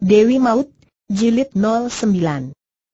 Dewi Maut, Jilid 09.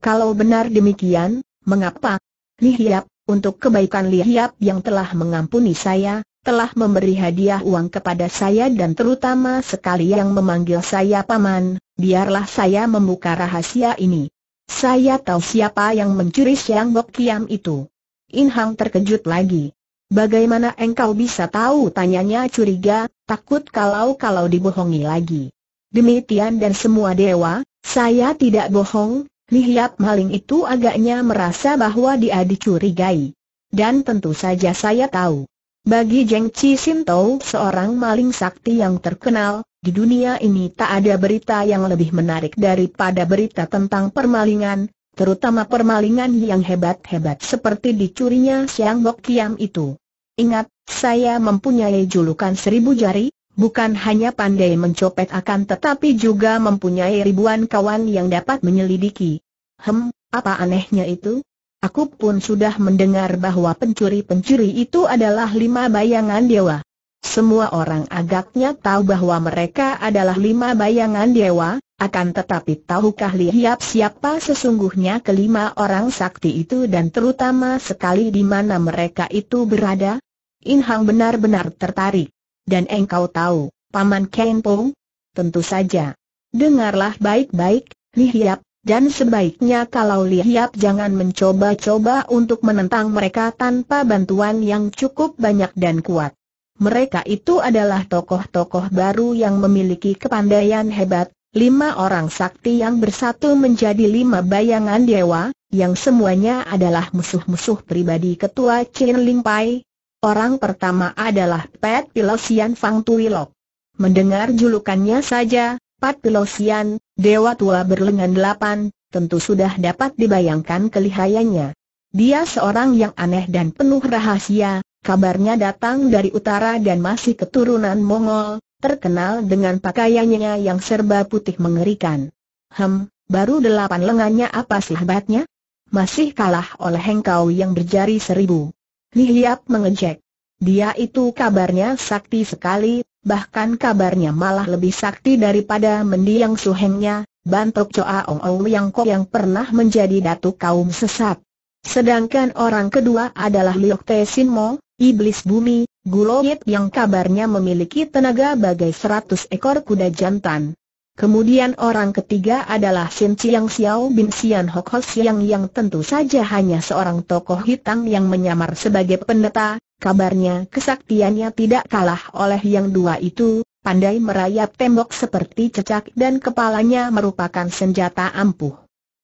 Kalau benar demikian, mengapa? Lihiap, untuk kebaikan Lihiap yang telah mengampuni saya, telah memberi hadiah uang kepada saya dan terutama sekali yang memanggil saya paman, biarlah saya membuka rahasia ini. Saya tahu siapa yang mencuri Siang Bok Kiam itu. In Hang terkejut lagi. Bagaimana engkau bisa tahu? Tanyanya curiga, takut kalau-kalau dibohongi lagi. Demikian dan semua dewa, saya tidak bohong, lihat maling itu agaknya merasa bahwa dia dicurigai. Dan tentu saja saya tahu. Bagi Jeng Chi Sintou seorang maling sakti yang terkenal, di dunia ini tak ada berita yang lebih menarik daripada berita tentang permalingan, terutama permalingan yang hebat-hebat seperti dicurinya Siang Bok Kiam itu. Ingat, saya mempunyai julukan seribu jari, bukan hanya pandai mencopet akan tetapi juga mempunyai ribuan kawan yang dapat menyelidiki. Hem, apa anehnya itu? Aku pun sudah mendengar bahwa pencuri-pencuri itu adalah lima bayangan dewa. Semua orang agaknya tahu bahwa mereka adalah lima bayangan dewa, akan tetapi tahukah lihiap siapa sesungguhnya kelima orang sakti itu dan terutama sekali di mana mereka itu berada? Inhang benar-benar tertarik. Dan engkau tahu, Paman Kenpo? Tentu saja. Dengarlah baik-baik, Lihiap, dan sebaiknya kalau Lihiap jangan mencoba-coba untuk menentang mereka tanpa bantuan yang cukup banyak dan kuat. Mereka itu adalah tokoh-tokoh baru yang memiliki kepandaian hebat, lima orang sakti yang bersatu menjadi lima bayangan dewa, yang semuanya adalah musuh-musuh pribadi ketua Chin Ling Pai, Orang pertama adalah Pat Pilosian Fang Tuilok. Mendengar julukannya saja, Pat Pilosian, dewa tua berlengan delapan, tentu sudah dapat dibayangkan kelihayannya. Dia seorang yang aneh dan penuh rahasia, kabarnya datang dari utara dan masih keturunan Mongol, terkenal dengan pakaiannya yang serba putih mengerikan. Hem, baru delapan lengannya apa sih hebatnya? Masih kalah oleh engkau yang berjari seribu. Lihiap mengejek. Dia itu kabarnya sakti sekali, bahkan kabarnya malah lebih sakti daripada mendiang suhengnya, bantok coa Ong Ong yang Kok yang pernah menjadi datu kaum sesat. Sedangkan orang kedua adalah Liok Te Sin Mo, iblis bumi, guloyet yang kabarnya memiliki tenaga bagai seratus ekor kuda jantan. Kemudian orang ketiga adalah Sin Chiang Xiao Bin Sian Hok Ho Siang yang tentu saja hanya seorang tokoh hitam yang menyamar sebagai pendeta, kabarnya kesaktiannya tidak kalah oleh yang dua itu, pandai merayap tembok seperti cecak dan kepalanya merupakan senjata ampuh.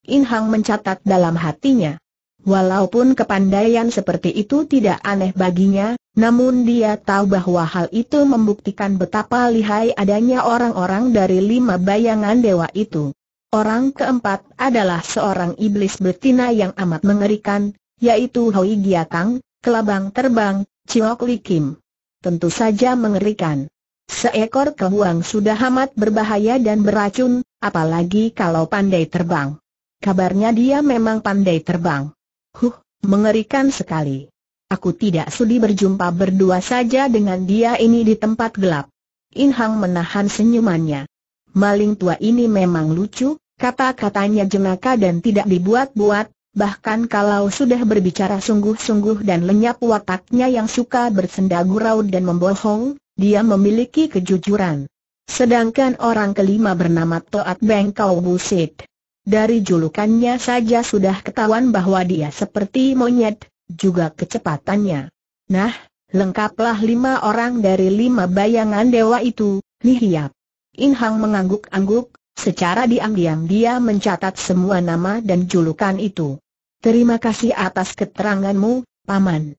In Hang mencatat dalam hatinya. Walaupun kepandaian seperti itu tidak aneh baginya, namun dia tahu bahwa hal itu membuktikan betapa lihai adanya orang-orang dari lima bayangan dewa itu. Orang keempat adalah seorang iblis betina yang amat mengerikan, yaitu Hoi Giatang, Kelabang Terbang, Chiok Likim. Tentu saja mengerikan. Seekor kebuang sudah amat berbahaya dan beracun, apalagi kalau pandai terbang. Kabarnya dia memang pandai terbang. Huh, mengerikan sekali. Aku tidak sudi berjumpa berdua saja dengan dia ini di tempat gelap. Inhang menahan senyumannya. Maling tua ini memang lucu, kata-katanya jenaka dan tidak dibuat-buat, bahkan kalau sudah berbicara sungguh-sungguh dan lenyap wataknya yang suka bersenda gurau dan membohong, dia memiliki kejujuran. Sedangkan orang kelima bernama Toat Beng Kau Busit. Dari julukannya saja sudah ketahuan bahwa dia seperti monyet, juga kecepatannya. Nah, lengkaplah lima orang dari lima bayangan dewa itu, Nihiap. Inhang mengangguk-angguk, secara diam-diam dia mencatat semua nama dan julukan itu. Terima kasih atas keteranganmu, Paman.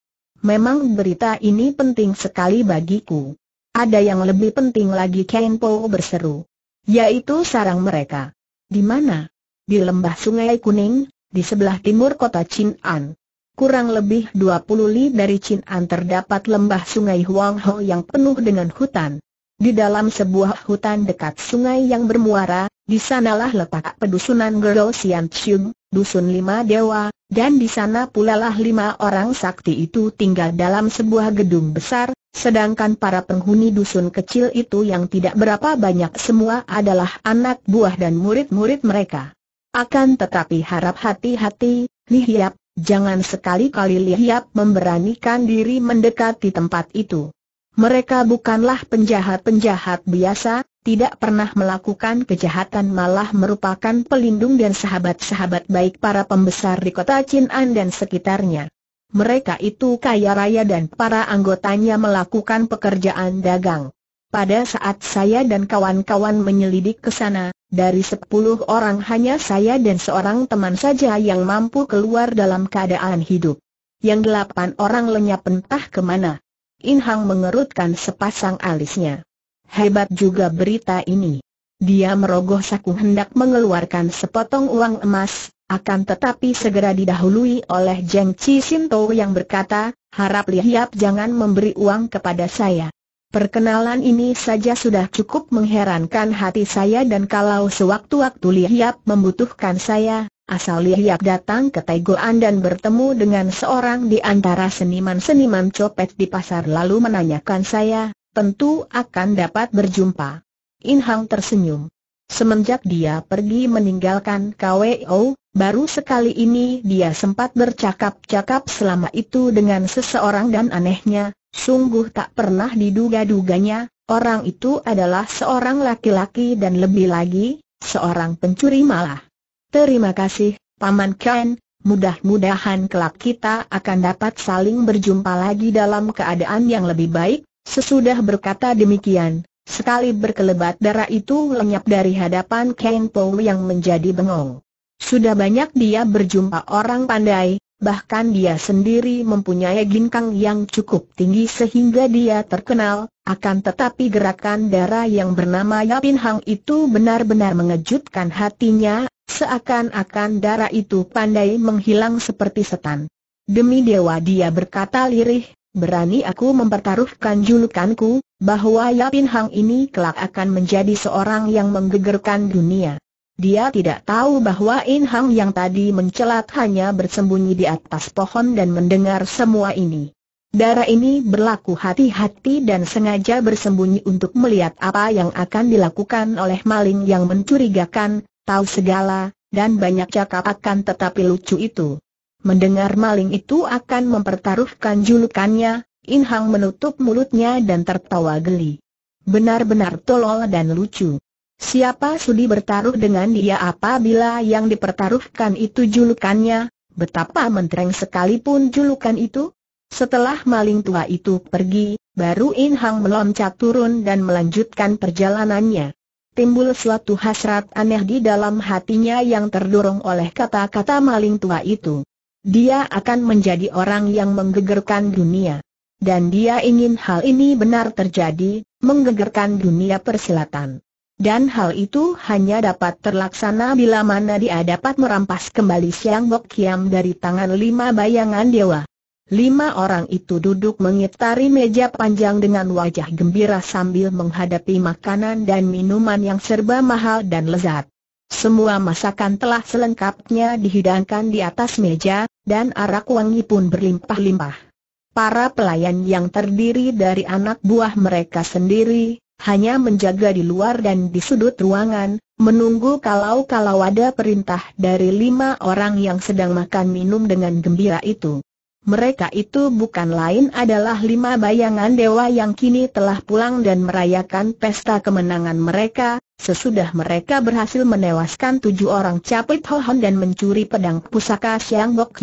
Memang berita ini penting sekali bagiku. Ada yang lebih penting lagi Po berseru. Yaitu sarang mereka. Di mana? Di lembah sungai kuning, di sebelah timur kota Chin'an. Kurang lebih 20 li dari Chin'an terdapat lembah sungai Huang Ho yang penuh dengan hutan. Di dalam sebuah hutan dekat sungai yang bermuara, di sanalah letak pedusunan Gerol Sian Chung, dusun lima dewa, dan di sana pula lah lima orang sakti itu tinggal dalam sebuah gedung besar, sedangkan para penghuni dusun kecil itu yang tidak berapa banyak semua adalah anak buah dan murid-murid mereka. Akan tetapi harap hati-hati, Lihiap, Jangan sekali-kali lihat memberanikan diri mendekati tempat itu. Mereka bukanlah penjahat-penjahat biasa, tidak pernah melakukan kejahatan malah merupakan pelindung dan sahabat-sahabat baik para pembesar di kota Chin'an dan sekitarnya. Mereka itu kaya raya dan para anggotanya melakukan pekerjaan dagang. Pada saat saya dan kawan-kawan menyelidik ke sana, dari sepuluh orang hanya saya dan seorang teman saja yang mampu keluar dalam keadaan hidup. Yang delapan orang lenyap entah kemana. In Hang mengerutkan sepasang alisnya. Hebat juga berita ini. Dia merogoh saku hendak mengeluarkan sepotong uang emas, akan tetapi segera didahului oleh Jeng Chi Sinto yang berkata, harap Li lihat jangan memberi uang kepada saya. Perkenalan ini saja sudah cukup mengherankan hati saya dan kalau sewaktu-waktu Lihiap membutuhkan saya, asal Lihiap datang ke Taigoan dan bertemu dengan seorang di antara seniman-seniman copet di pasar lalu menanyakan saya, tentu akan dapat berjumpa. In Hang tersenyum. Semenjak dia pergi meninggalkan KWO, baru sekali ini dia sempat bercakap-cakap selama itu dengan seseorang dan anehnya, Sungguh tak pernah diduga-duganya, orang itu adalah seorang laki-laki dan lebih lagi, seorang pencuri malah. Terima kasih, Paman Ken, mudah-mudahan kelak kita akan dapat saling berjumpa lagi dalam keadaan yang lebih baik, sesudah berkata demikian. Sekali berkelebat darah itu lenyap dari hadapan Ken Po yang menjadi bengong. Sudah banyak dia berjumpa orang pandai, bahkan dia sendiri mempunyai ginkang yang cukup tinggi sehingga dia terkenal, akan tetapi gerakan darah yang bernama Yapin Hang itu benar-benar mengejutkan hatinya, seakan-akan darah itu pandai menghilang seperti setan. Demi dewa dia berkata lirih, berani aku mempertaruhkan julukanku, bahwa Yapin Hang ini kelak akan menjadi seorang yang menggegerkan dunia. Dia tidak tahu bahwa In Hang yang tadi mencelat hanya bersembunyi di atas pohon dan mendengar semua ini. Darah ini berlaku hati-hati dan sengaja bersembunyi untuk melihat apa yang akan dilakukan oleh maling yang mencurigakan, tahu segala, dan banyak cakap akan tetapi lucu itu. Mendengar maling itu akan mempertaruhkan julukannya, In Hang menutup mulutnya dan tertawa geli. Benar-benar tolol dan lucu. Siapa sudi bertaruh dengan dia apabila yang dipertaruhkan itu julukannya, betapa mentereng sekalipun julukan itu? Setelah maling tua itu pergi, baru In Hang meloncat turun dan melanjutkan perjalanannya. Timbul suatu hasrat aneh di dalam hatinya yang terdorong oleh kata-kata maling tua itu. Dia akan menjadi orang yang menggegerkan dunia. Dan dia ingin hal ini benar terjadi, menggegerkan dunia persilatan dan hal itu hanya dapat terlaksana bila mana dia dapat merampas kembali Siang Bok Kiam dari tangan lima bayangan dewa. Lima orang itu duduk mengitari meja panjang dengan wajah gembira sambil menghadapi makanan dan minuman yang serba mahal dan lezat. Semua masakan telah selengkapnya dihidangkan di atas meja, dan arak wangi pun berlimpah-limpah. Para pelayan yang terdiri dari anak buah mereka sendiri, hanya menjaga di luar dan di sudut ruangan, menunggu kalau-kalau ada perintah dari lima orang yang sedang makan minum dengan gembira itu. Mereka itu bukan lain adalah lima bayangan dewa yang kini telah pulang dan merayakan pesta kemenangan mereka, sesudah mereka berhasil menewaskan tujuh orang capit Hohon dan mencuri pedang pusaka Siang Bok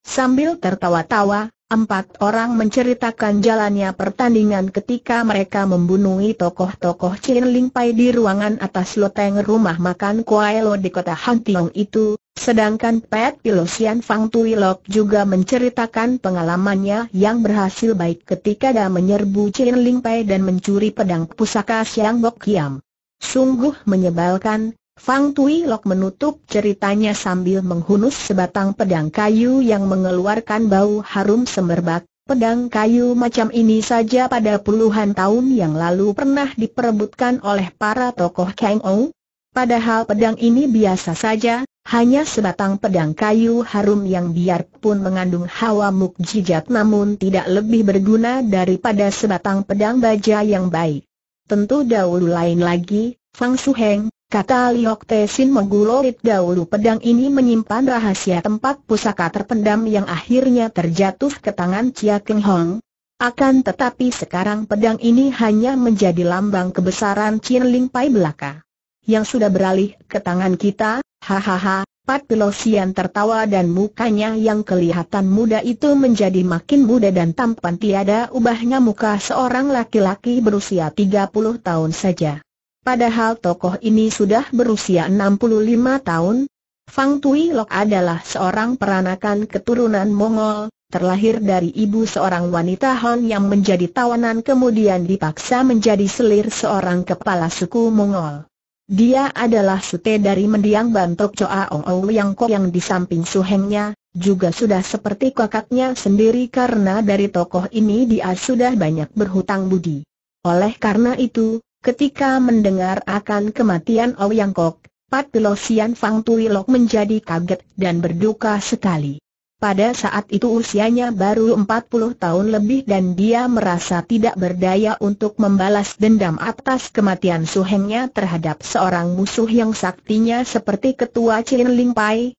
Sambil tertawa-tawa, Empat orang menceritakan jalannya pertandingan ketika mereka membunuhi tokoh-tokoh Chin Ling Pai di ruangan atas loteng rumah makan Kuai Lo di kota Tiong itu, sedangkan Pat Pilosian Fang Tui Lok juga menceritakan pengalamannya yang berhasil baik ketika dia menyerbu Chin Ling Pai dan mencuri pedang pusaka Siang Bok Kiam. Sungguh menyebalkan, Fang Tui Lok menutup ceritanya sambil menghunus sebatang pedang kayu yang mengeluarkan bau harum semerbak. Pedang kayu macam ini saja pada puluhan tahun yang lalu pernah diperebutkan oleh para tokoh Kang Ou. Padahal pedang ini biasa saja, hanya sebatang pedang kayu harum yang biarpun mengandung hawa mukjizat namun tidak lebih berguna daripada sebatang pedang baja yang baik. Tentu dahulu lain lagi, Fang Suheng, Kata Liok Tesin menggulorit dahulu pedang ini menyimpan rahasia tempat pusaka terpendam yang akhirnya terjatuh ke tangan Chia Keng Hong. Akan tetapi sekarang pedang ini hanya menjadi lambang kebesaran Chin Ling Pai belaka. Yang sudah beralih ke tangan kita, hahaha, Pat Pilosian tertawa dan mukanya yang kelihatan muda itu menjadi makin muda dan tampan tiada ubahnya muka seorang laki-laki berusia 30 tahun saja. Padahal tokoh ini sudah berusia 65 tahun. Fang Tui Lok adalah seorang peranakan keturunan Mongol, terlahir dari ibu seorang wanita Han yang menjadi tawanan kemudian dipaksa menjadi selir seorang kepala suku Mongol. Dia adalah sute dari mendiang Bantok Choa Ong Ong yang kok yang di samping suhengnya, juga sudah seperti kakaknya sendiri karena dari tokoh ini dia sudah banyak berhutang budi. Oleh karena itu, Ketika mendengar akan kematian Ouyang Kok, Pat Fang Tui Lok menjadi kaget dan berduka sekali. Pada saat itu usianya baru 40 tahun lebih dan dia merasa tidak berdaya untuk membalas dendam atas kematian suhengnya terhadap seorang musuh yang saktinya seperti ketua Chin Ling Pai,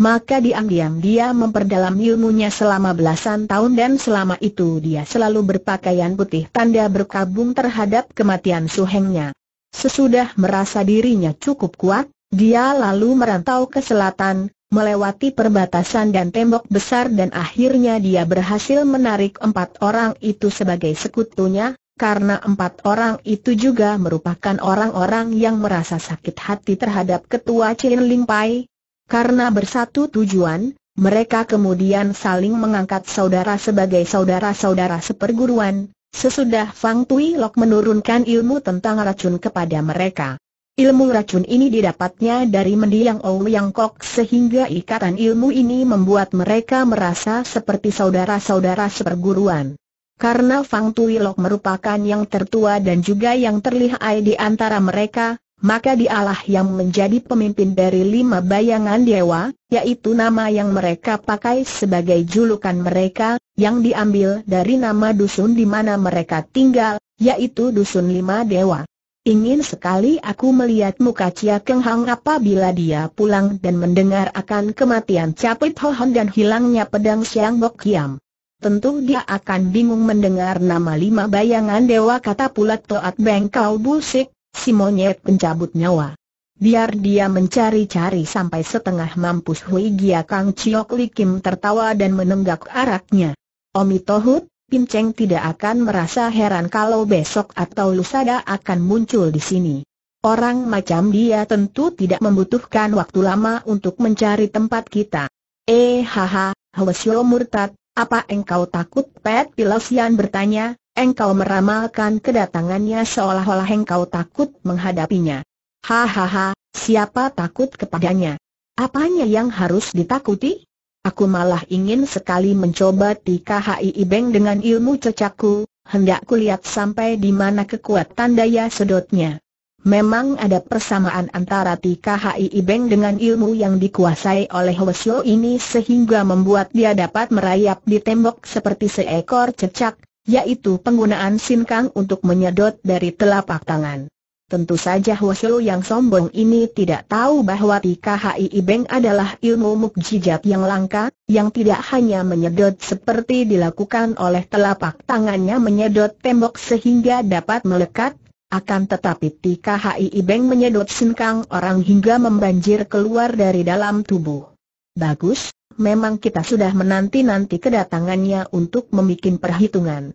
maka diam-diam dia memperdalam ilmunya selama belasan tahun dan selama itu dia selalu berpakaian putih tanda berkabung terhadap kematian suhengnya. Sesudah merasa dirinya cukup kuat, dia lalu merantau ke selatan, melewati perbatasan dan tembok besar dan akhirnya dia berhasil menarik empat orang itu sebagai sekutunya, karena empat orang itu juga merupakan orang-orang yang merasa sakit hati terhadap ketua Chin Ling Pai, karena bersatu tujuan, mereka kemudian saling mengangkat saudara sebagai saudara-saudara seperguruan, sesudah Fang Tui Lok menurunkan ilmu tentang racun kepada mereka. Ilmu racun ini didapatnya dari mendiang Yang Kok sehingga ikatan ilmu ini membuat mereka merasa seperti saudara-saudara seperguruan. Karena Fang Tui Lok merupakan yang tertua dan juga yang terlihai di antara mereka, maka dialah yang menjadi pemimpin dari lima bayangan dewa, yaitu nama yang mereka pakai sebagai julukan mereka, yang diambil dari nama dusun di mana mereka tinggal, yaitu dusun lima dewa. Ingin sekali aku melihat muka Cia Keng Hang apabila dia pulang dan mendengar akan kematian Capit Hon dan hilangnya pedang Siang Bok Kiam. Tentu dia akan bingung mendengar nama lima bayangan dewa kata pula Toat Bengkau Busik, Si monyet pencabut nyawa. Biar dia mencari-cari sampai setengah mampus Hui Gia Kang Chiok Li Kim tertawa dan menenggak araknya. Omi Tohut, Pinceng tidak akan merasa heran kalau besok atau lusada akan muncul di sini. Orang macam dia tentu tidak membutuhkan waktu lama untuk mencari tempat kita. Eh haha, Hwasyo murtad, apa engkau takut Pet Pilosian bertanya, Engkau meramalkan kedatangannya seolah-olah engkau takut menghadapinya. Hahaha, siapa takut kepadanya? Apanya yang harus ditakuti? Aku malah ingin sekali mencoba TKHI Ibeng dengan ilmu cecakku, hendak kulihat sampai di mana kekuatan daya sedotnya. Memang ada persamaan antara TKHI Ibeng dengan ilmu yang dikuasai oleh Hwesyo ini sehingga membuat dia dapat merayap di tembok seperti seekor cecak, yaitu penggunaan sinkang untuk menyedot dari telapak tangan. Tentu saja Hwasyo yang sombong ini tidak tahu bahwa TKHI Beng adalah ilmu mukjizat yang langka, yang tidak hanya menyedot seperti dilakukan oleh telapak tangannya menyedot tembok sehingga dapat melekat, akan tetapi TKHI Beng menyedot sinkang orang hingga membanjir keluar dari dalam tubuh. Bagus, memang kita sudah menanti-nanti kedatangannya untuk membuat perhitungan.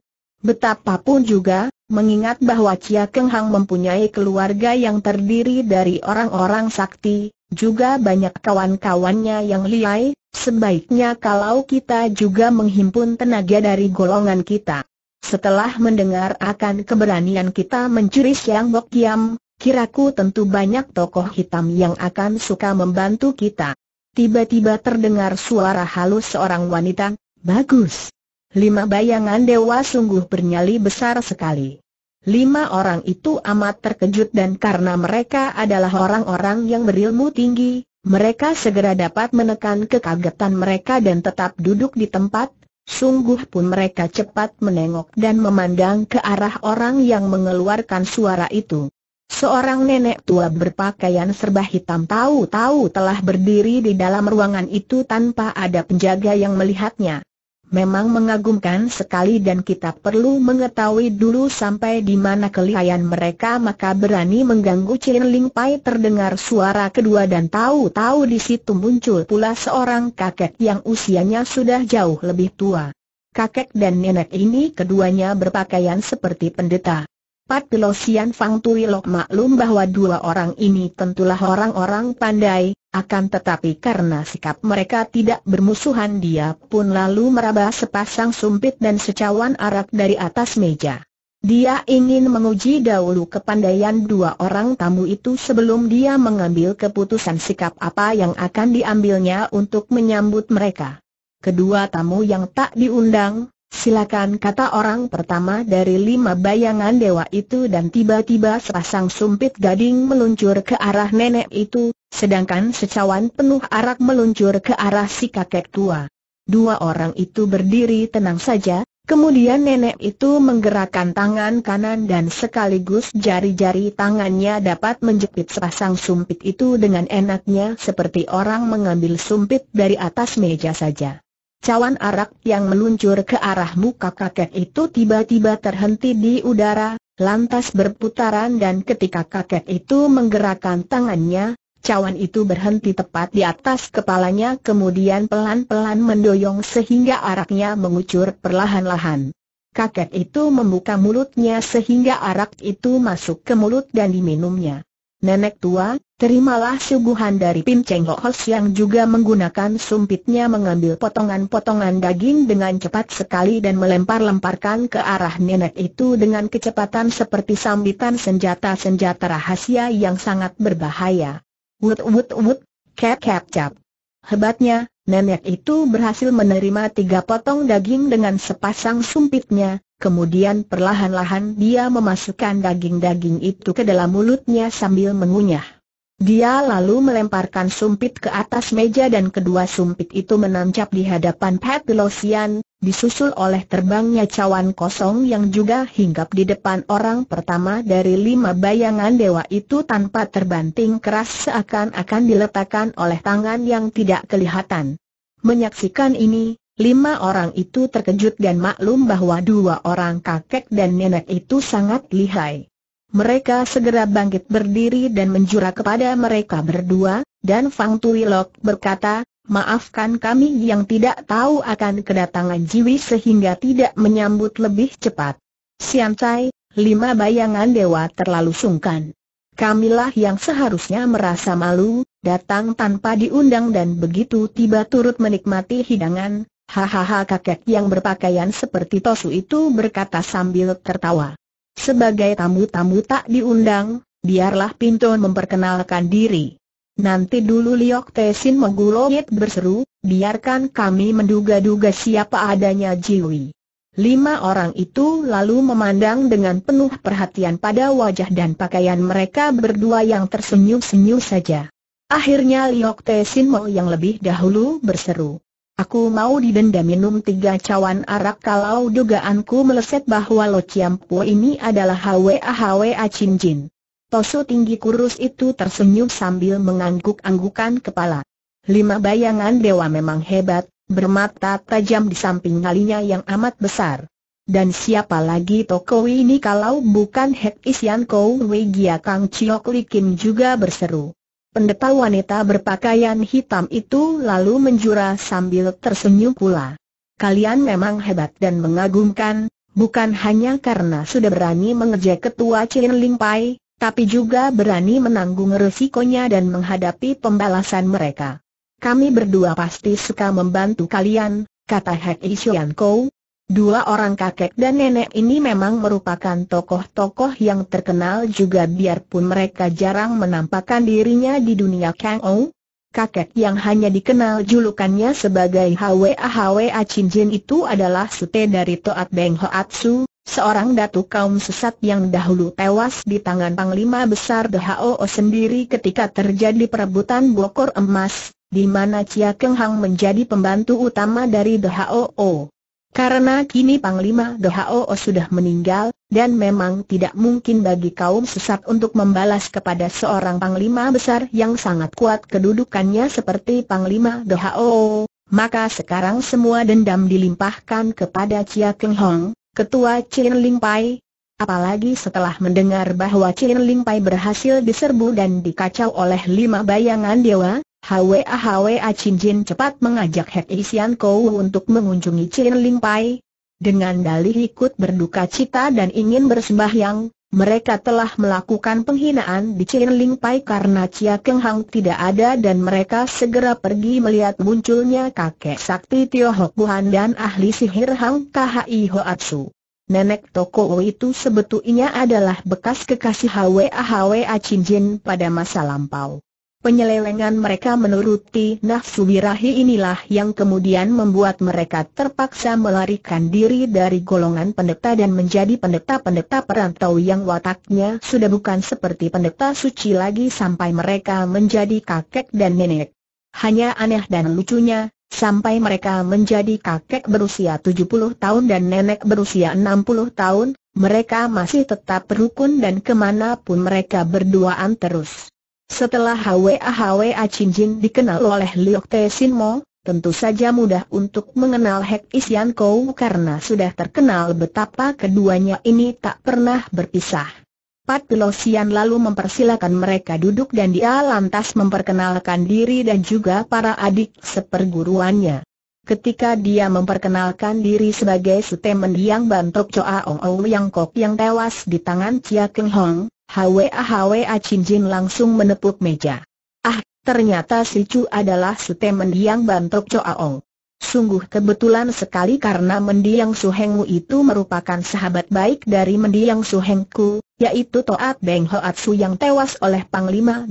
Betapapun juga, mengingat bahwa Chia Keng Hang mempunyai keluarga yang terdiri dari orang-orang sakti, juga banyak kawan-kawannya yang liai, sebaiknya kalau kita juga menghimpun tenaga dari golongan kita. Setelah mendengar akan keberanian kita mencuri Siang Bok Kiam, kiraku tentu banyak tokoh hitam yang akan suka membantu kita. Tiba-tiba terdengar suara halus seorang wanita, bagus. Lima bayangan dewa sungguh bernyali besar sekali. Lima orang itu amat terkejut dan karena mereka adalah orang-orang yang berilmu tinggi, mereka segera dapat menekan kekagetan mereka dan tetap duduk di tempat, sungguh pun mereka cepat menengok dan memandang ke arah orang yang mengeluarkan suara itu. Seorang nenek tua berpakaian serba hitam tahu-tahu telah berdiri di dalam ruangan itu tanpa ada penjaga yang melihatnya. Memang mengagumkan sekali dan kita perlu mengetahui dulu sampai di mana kelihayan mereka maka berani mengganggu Chin Ling Pai terdengar suara kedua dan tahu-tahu di situ muncul pula seorang kakek yang usianya sudah jauh lebih tua. Kakek dan nenek ini keduanya berpakaian seperti pendeta. Pat Sian Fang Tui Lok maklum bahwa dua orang ini tentulah orang-orang pandai, akan tetapi karena sikap mereka tidak bermusuhan dia pun lalu meraba sepasang sumpit dan secawan arak dari atas meja. Dia ingin menguji dahulu kepandaian dua orang tamu itu sebelum dia mengambil keputusan sikap apa yang akan diambilnya untuk menyambut mereka. Kedua tamu yang tak diundang, Silakan kata orang pertama dari lima bayangan dewa itu dan tiba-tiba sepasang sumpit gading meluncur ke arah nenek itu, sedangkan secawan penuh arak meluncur ke arah si kakek tua. Dua orang itu berdiri tenang saja, kemudian nenek itu menggerakkan tangan kanan dan sekaligus jari-jari tangannya dapat menjepit sepasang sumpit itu dengan enaknya seperti orang mengambil sumpit dari atas meja saja cawan arak yang meluncur ke arah muka kakek itu tiba-tiba terhenti di udara, lantas berputaran dan ketika kakek itu menggerakkan tangannya, cawan itu berhenti tepat di atas kepalanya kemudian pelan-pelan mendoyong sehingga araknya mengucur perlahan-lahan. Kakek itu membuka mulutnya sehingga arak itu masuk ke mulut dan diminumnya. Nenek tua, terimalah suguhan dari Pin Cheng Ho yang juga menggunakan sumpitnya mengambil potongan-potongan daging dengan cepat sekali dan melempar-lemparkan ke arah nenek itu dengan kecepatan seperti sambitan senjata-senjata rahasia yang sangat berbahaya. Wut wut wut, cap cap cap. Hebatnya, nenek itu berhasil menerima tiga potong daging dengan sepasang sumpitnya, Kemudian perlahan-lahan dia memasukkan daging-daging itu ke dalam mulutnya sambil mengunyah. Dia lalu melemparkan sumpit ke atas meja dan kedua sumpit itu menancap di hadapan Pat Losian, disusul oleh terbangnya cawan kosong yang juga hinggap di depan orang pertama dari lima bayangan dewa itu tanpa terbanting keras seakan-akan diletakkan oleh tangan yang tidak kelihatan. Menyaksikan ini, Lima orang itu terkejut dan maklum bahwa dua orang kakek dan nenek itu sangat lihai. Mereka segera bangkit berdiri dan menjurah kepada mereka berdua, dan Fang Tuilok berkata, Maafkan kami yang tidak tahu akan kedatangan Jiwi sehingga tidak menyambut lebih cepat. Sian Chai, lima bayangan dewa terlalu sungkan. Kamilah yang seharusnya merasa malu, datang tanpa diundang dan begitu tiba turut menikmati hidangan, Hahaha kakek yang berpakaian seperti Tosu itu berkata sambil tertawa. Sebagai tamu-tamu tak diundang, biarlah Pinto memperkenalkan diri. Nanti dulu Liok Tesin menggulungit berseru, biarkan kami menduga-duga siapa adanya Jiwi. Lima orang itu lalu memandang dengan penuh perhatian pada wajah dan pakaian mereka berdua yang tersenyum-senyum saja. Akhirnya Liok Tesin Mo yang lebih dahulu berseru. Aku mau didenda minum tiga cawan arak kalau dugaanku meleset bahwa Lo Chiampo ini adalah HWA HWA Chin Jin. Tosu tinggi kurus itu tersenyum sambil mengangguk-anggukan kepala. Lima bayangan dewa memang hebat, bermata tajam di samping nalinya yang amat besar. Dan siapa lagi toko ini kalau bukan Hek Isian Kou Wei Gia Kang Chiok Kim juga berseru. Pendeta wanita berpakaian hitam itu lalu menjura sambil tersenyum pula. Kalian memang hebat dan mengagumkan, bukan hanya karena sudah berani mengejek ketua Chin Ling Pai, tapi juga berani menanggung resikonya dan menghadapi pembalasan mereka. Kami berdua pasti suka membantu kalian, kata Hek Ishian Kou, Dua orang kakek dan nenek ini memang merupakan tokoh-tokoh yang terkenal juga biarpun mereka jarang menampakkan dirinya di dunia Kang Ou. Kakek yang hanya dikenal julukannya sebagai Hwa Hwa Chin Jin itu adalah sute dari Toat Beng Ho Atsu, seorang datu kaum sesat yang dahulu tewas di tangan Panglima Besar The O sendiri ketika terjadi perebutan bokor emas, di mana Chia Keng Hang menjadi pembantu utama dari The O. Karena kini Panglima Dohao sudah meninggal, dan memang tidak mungkin bagi kaum sesat untuk membalas kepada seorang Panglima besar yang sangat kuat kedudukannya seperti Panglima Dohao. Maka sekarang semua dendam dilimpahkan kepada Chia Keng Hong, Ketua Chin Ling Pai. Apalagi setelah mendengar bahwa Chin Ling Pai berhasil diserbu dan dikacau oleh lima bayangan dewa, Hwa Hwa Chin Jin cepat mengajak Hek Isian Kou untuk mengunjungi Chin Ling Pai. Dengan dalih ikut berduka cita dan ingin bersembahyang, mereka telah melakukan penghinaan di Chin Ling Pai karena Chia Keng Hang tidak ada dan mereka segera pergi melihat munculnya kakek sakti Tio Hok Buhan dan ahli sihir Hang Khi Hoatsu. Nenek Toko itu sebetulnya adalah bekas kekasih Hwa Hwa Chin Jin pada masa lampau. Penyelewengan mereka menuruti nafsu birahi inilah yang kemudian membuat mereka terpaksa melarikan diri dari golongan pendeta dan menjadi pendeta-pendeta perantau yang wataknya sudah bukan seperti pendeta suci lagi sampai mereka menjadi kakek dan nenek. Hanya aneh dan lucunya, sampai mereka menjadi kakek berusia 70 tahun dan nenek berusia 60 tahun, mereka masih tetap berukun dan kemanapun mereka berduaan terus. Setelah HWA HWA Jin dikenal oleh Liok Te Sin Mo, tentu saja mudah untuk mengenal Hek Isian Kou karena sudah terkenal betapa keduanya ini tak pernah berpisah. Pat Pelosian lalu mempersilakan mereka duduk dan dia lantas memperkenalkan diri dan juga para adik seperguruannya. Ketika dia memperkenalkan diri sebagai Sutemen Yang Bantok Choa Ong Ong Yang Kok yang tewas di tangan Chia Keng Hong, Hwa-hwa Jin langsung menepuk meja. Ah, ternyata si Chu adalah sute mendiang bantok Coaong. Sungguh kebetulan sekali karena mendiang Su Suhengmu itu merupakan sahabat baik dari mendiang Su Suhengku, yaitu Toat Beng Su yang tewas oleh Panglima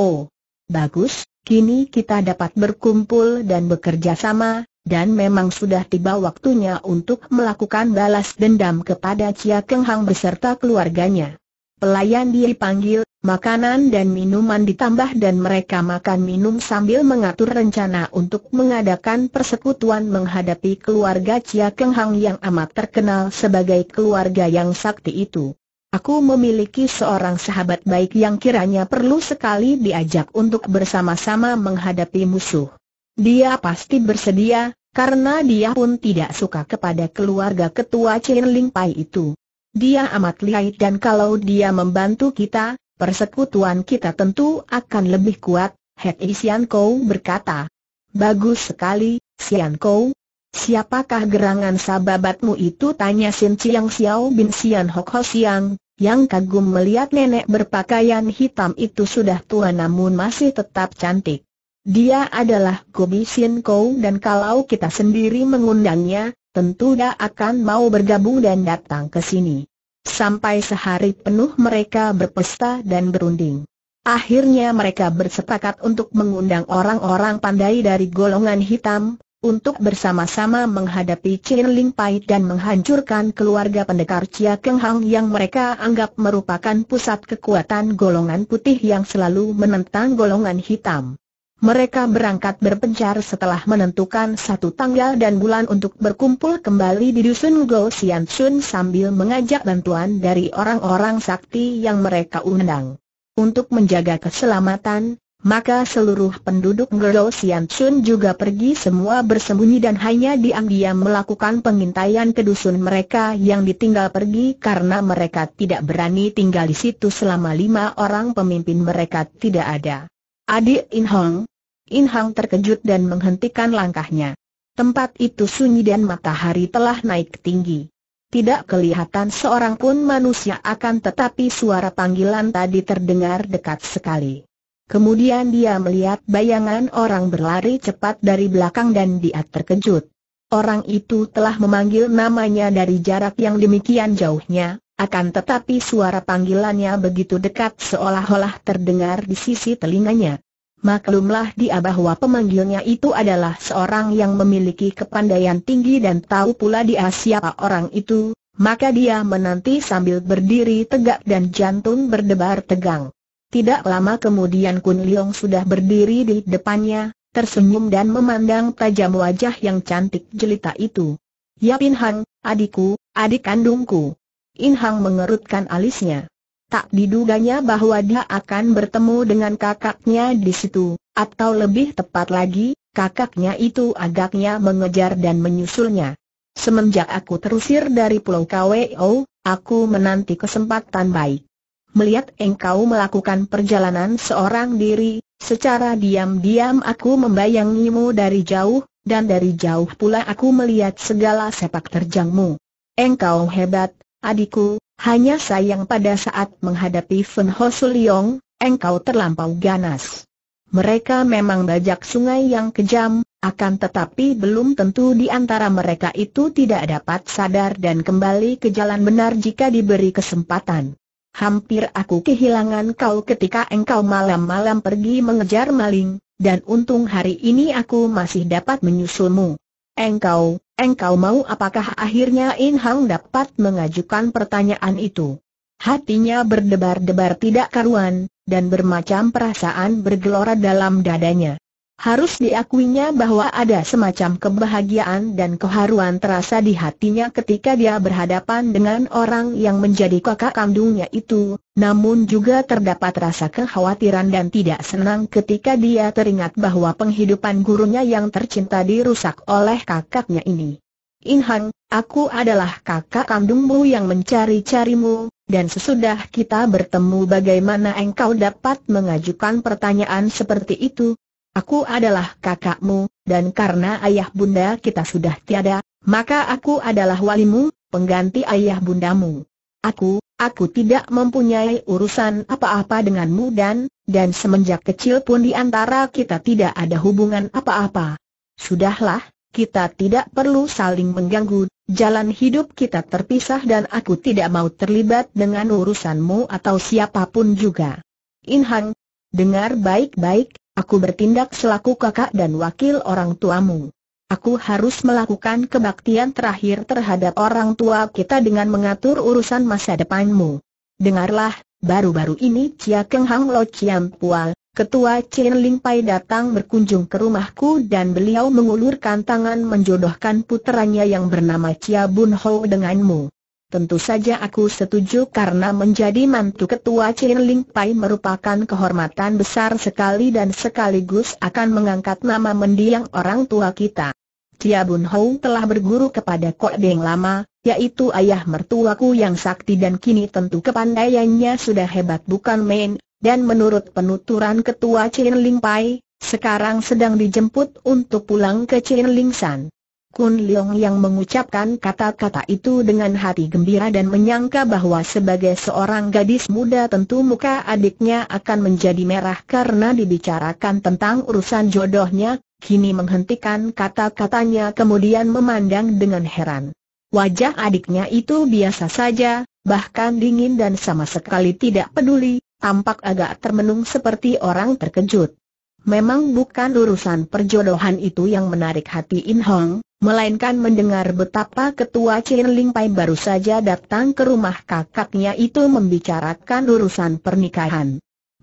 O. Bagus, kini kita dapat berkumpul dan bekerja sama, dan memang sudah tiba waktunya untuk melakukan balas dendam kepada Chia Keng Hang beserta keluarganya. Pelayan dipanggil, makanan dan minuman ditambah dan mereka makan minum sambil mengatur rencana untuk mengadakan persekutuan menghadapi keluarga Chia Keng Hang yang amat terkenal sebagai keluarga yang sakti itu. Aku memiliki seorang sahabat baik yang kiranya perlu sekali diajak untuk bersama-sama menghadapi musuh. Dia pasti bersedia, karena dia pun tidak suka kepada keluarga ketua Chin Ling Pai itu. Dia amat lihai dan kalau dia membantu kita, persekutuan kita tentu akan lebih kuat, Hei Sian Kou berkata. Bagus sekali, Sian Kou. Siapakah gerangan sababatmu itu? Tanya Sin Chiang Xiao bin Sian Hok Ho Siang, yang kagum melihat nenek berpakaian hitam itu sudah tua namun masih tetap cantik. Dia adalah Gobi Sin Kou dan kalau kita sendiri mengundangnya, tentu dia akan mau bergabung dan datang ke sini. Sampai sehari penuh mereka berpesta dan berunding. Akhirnya mereka bersepakat untuk mengundang orang-orang pandai dari golongan hitam, untuk bersama-sama menghadapi Chin Ling Pai dan menghancurkan keluarga pendekar Chia Keng Hang yang mereka anggap merupakan pusat kekuatan golongan putih yang selalu menentang golongan hitam. Mereka berangkat berpencar setelah menentukan satu tanggal dan bulan untuk berkumpul kembali di dusun Go Sian Sun sambil mengajak bantuan dari orang-orang sakti yang mereka undang. Untuk menjaga keselamatan, maka seluruh penduduk Go Sian Sun juga pergi semua bersembunyi dan hanya diam-diam melakukan pengintaian ke dusun mereka yang ditinggal pergi karena mereka tidak berani tinggal di situ selama lima orang pemimpin mereka tidak ada. Adik In Hong. In Hong terkejut dan menghentikan langkahnya. Tempat itu sunyi dan matahari telah naik tinggi. Tidak kelihatan seorang pun manusia akan tetapi suara panggilan tadi terdengar dekat sekali. Kemudian dia melihat bayangan orang berlari cepat dari belakang dan dia terkejut. Orang itu telah memanggil namanya dari jarak yang demikian jauhnya, akan tetapi suara panggilannya begitu dekat seolah-olah terdengar di sisi telinganya. Maklumlah dia bahwa pemanggilnya itu adalah seorang yang memiliki kepandaian tinggi dan tahu pula dia siapa orang itu, maka dia menanti sambil berdiri tegak dan jantung berdebar tegang. Tidak lama kemudian Kun Liong sudah berdiri di depannya, tersenyum dan memandang tajam wajah yang cantik jelita itu. Ya Pin Hang, adikku, adik kandungku. In Hang mengerutkan alisnya. Tak diduganya bahwa dia akan bertemu dengan kakaknya di situ, atau lebih tepat lagi, kakaknya itu agaknya mengejar dan menyusulnya. Semenjak aku terusir dari Pulau KWO, aku menanti kesempatan baik. Melihat engkau melakukan perjalanan seorang diri, secara diam-diam aku membayangimu dari jauh, dan dari jauh pula aku melihat segala sepak terjangmu. Engkau hebat, adikku, hanya sayang pada saat menghadapi Fen Ho Suliong, engkau terlampau ganas. Mereka memang bajak sungai yang kejam, akan tetapi belum tentu di antara mereka itu tidak dapat sadar dan kembali ke jalan benar jika diberi kesempatan. Hampir aku kehilangan kau ketika engkau malam-malam pergi mengejar maling, dan untung hari ini aku masih dapat menyusulmu. Engkau, engkau mau apakah akhirnya In Hang dapat mengajukan pertanyaan itu? Hatinya berdebar-debar tidak karuan, dan bermacam perasaan bergelora dalam dadanya. Harus diakuinya bahwa ada semacam kebahagiaan dan keharuan terasa di hatinya ketika dia berhadapan dengan orang yang menjadi kakak kandungnya itu, namun juga terdapat rasa kekhawatiran dan tidak senang ketika dia teringat bahwa penghidupan gurunya yang tercinta dirusak oleh kakaknya ini. Inhan, aku adalah kakak kandungmu yang mencari-carimu, dan sesudah kita bertemu bagaimana engkau dapat mengajukan pertanyaan seperti itu, Aku adalah kakakmu, dan karena ayah bunda kita sudah tiada, maka aku adalah walimu, pengganti ayah bundamu. Aku, aku tidak mempunyai urusan apa-apa denganmu dan, dan semenjak kecil pun di antara kita tidak ada hubungan apa-apa. Sudahlah, kita tidak perlu saling mengganggu, jalan hidup kita terpisah dan aku tidak mau terlibat dengan urusanmu atau siapapun juga. Inhang, dengar baik-baik, Aku bertindak selaku kakak dan wakil orang tuamu. Aku harus melakukan kebaktian terakhir terhadap orang tua kita dengan mengatur urusan masa depanmu. Dengarlah, baru-baru ini Cia Keng Hang Lo Chiam Pual, Ketua Chin Ling Pai datang berkunjung ke rumahku dan beliau mengulurkan tangan menjodohkan puteranya yang bernama Cia Bun Ho denganmu. Tentu saja aku setuju karena menjadi mantu ketua Chin Ling Pai merupakan kehormatan besar sekali dan sekaligus akan mengangkat nama mendiang orang tua kita. Tia Bun Hou telah berguru kepada Kok Deng lama, yaitu ayah mertuaku yang sakti dan kini tentu kepandaiannya sudah hebat bukan main, dan menurut penuturan ketua Chin Ling Pai, sekarang sedang dijemput untuk pulang ke Chin Ling San. Kun Leong yang mengucapkan kata-kata itu dengan hati gembira dan menyangka bahwa sebagai seorang gadis muda tentu muka adiknya akan menjadi merah karena dibicarakan tentang urusan jodohnya, kini menghentikan kata-katanya kemudian memandang dengan heran. Wajah adiknya itu biasa saja, bahkan dingin dan sama sekali tidak peduli, tampak agak termenung seperti orang terkejut. Memang bukan urusan perjodohan itu yang menarik hati In Hong, melainkan mendengar betapa ketua Chin Ling Pai baru saja datang ke rumah kakaknya itu membicarakan urusan pernikahan.